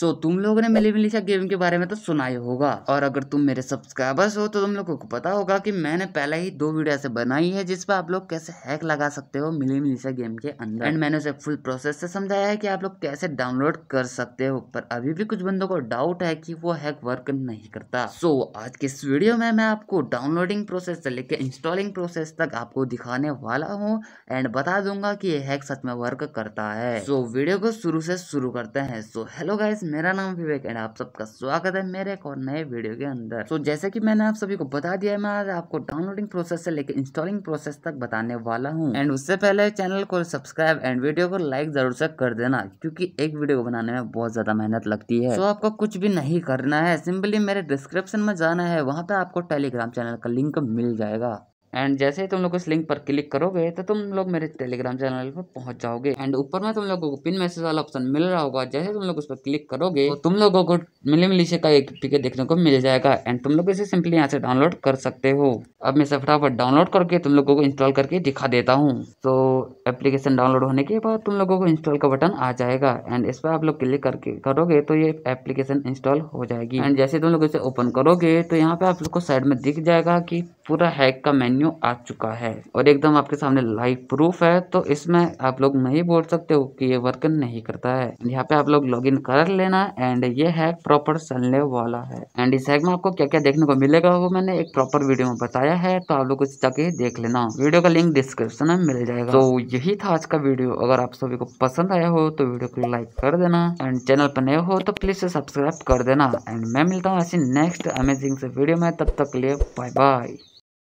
सो so, तुम लोगों ने मिली मिलीशा गेम के बारे में तो सुना ही होगा और अगर तुम मेरे सब्सक्राइबर्स हो तो तुम लोगों को पता होगा कि मैंने पहले ही दो वीडियो ऐसे बनाई है जिसपे आप लोग कैसे हैक लगा सकते हो मिली मिलीशा गेम के अंदर एंड मैंने उसे फुल प्रोसेस से समझाया है कि आप लोग कैसे डाउनलोड कर सकते हो पर अभी भी कुछ बंदों को डाउट है की वो हैक वर्क नहीं करता सो so, आज के इस वीडियो में मैं आपको डाउनलोडिंग प्रोसेस से लेकर इंस्टॉलिंग प्रोसेस तक आपको दिखाने वाला हूँ एंड बता दूंगा की ये हैक सच में वर्क करता है सो वीडियो को शुरू से शुरू करते हैं सो हेलो गाइस मेरा नाम विवेक एंड आप सबका स्वागत है मेरे एक और नए वीडियो के अंदर तो so, जैसे कि मैंने आप सभी को बता दिया है मैं आज आपको डाउनलोडिंग प्रोसेस से लेकर इंस्टॉलिंग प्रोसेस तक बताने वाला हूँ एंड उससे पहले चैनल को सब्सक्राइब एंड वीडियो को लाइक जरूर से कर देना क्योंकि एक वीडियो को बनाने में बहुत ज्यादा मेहनत लगती है तो so, आपको कुछ भी नहीं करना है सिंपली मेरे डिस्क्रिप्शन में जाना है वहाँ पे आपको टेलीग्राम चैनल का लिंक मिल जाएगा एंड जैसे ही तुम लोग इस लिंक पर क्लिक करोगे तो तुम लोग मेरे टेलीग्राम चैनल पर पहुंच जाओगे एंड ऊपर में तुम लोगों को पिन मैसेज वाला ऑप्शन मिल रहा होगा जैसे तुम लोग उस पर क्लिक करोगे तो तुम लोगों को मिली मिलीशे का एक पीके देखने को मिल जाएगा एंड तुम लोग इसे सिंपली यहाँ से डाउनलोड कर सकते हो अब मैं फटाफट डाउनलोड करके तुम लोगों को इंस्टॉल करके दिखा देता हूँ तो एप्लीकेशन डाउनलोड होने के बाद तुम लोगों को इंस्टॉल का बटन आ जाएगा एंड इस पर आप लोग क्लिक करके करोगे तो ये एप्लीकेशन इंस्टॉल हो जाएगी एंड जैसे तुम लोग इसे ओपन करोगे तो यहाँ पे आप लोग को साइड में दिख जाएगा की पूरा हैक का मेन्यू आ चुका है और एकदम आपके सामने लाइव प्रूफ है तो इसमें आप लोग नहीं बोल सकते हो कि ये वर्क नहीं करता है यहाँ पे आप लोग लॉगिन कर लेना एंड ये हैक प्रॉपर चलने वाला है एंड इस हैक में आपको क्या क्या देखने को मिलेगा वो मैंने एक प्रॉपर वीडियो में बताया है तो आप लोग कुछ जाके देख लेना वीडियो का लिंक डिस्क्रिप्शन में मिल जाएगा तो यही था आज का वीडियो अगर आप सभी को पसंद आया हो तो वीडियो को लाइक कर देना एंड चैनल पर नए हो तो प्लीज सब्सक्राइब कर देना एंड मैं मिलता हूँ ऐसी नेक्स्ट अमेजिंग से वीडियो में तब तक लिए बाय बाय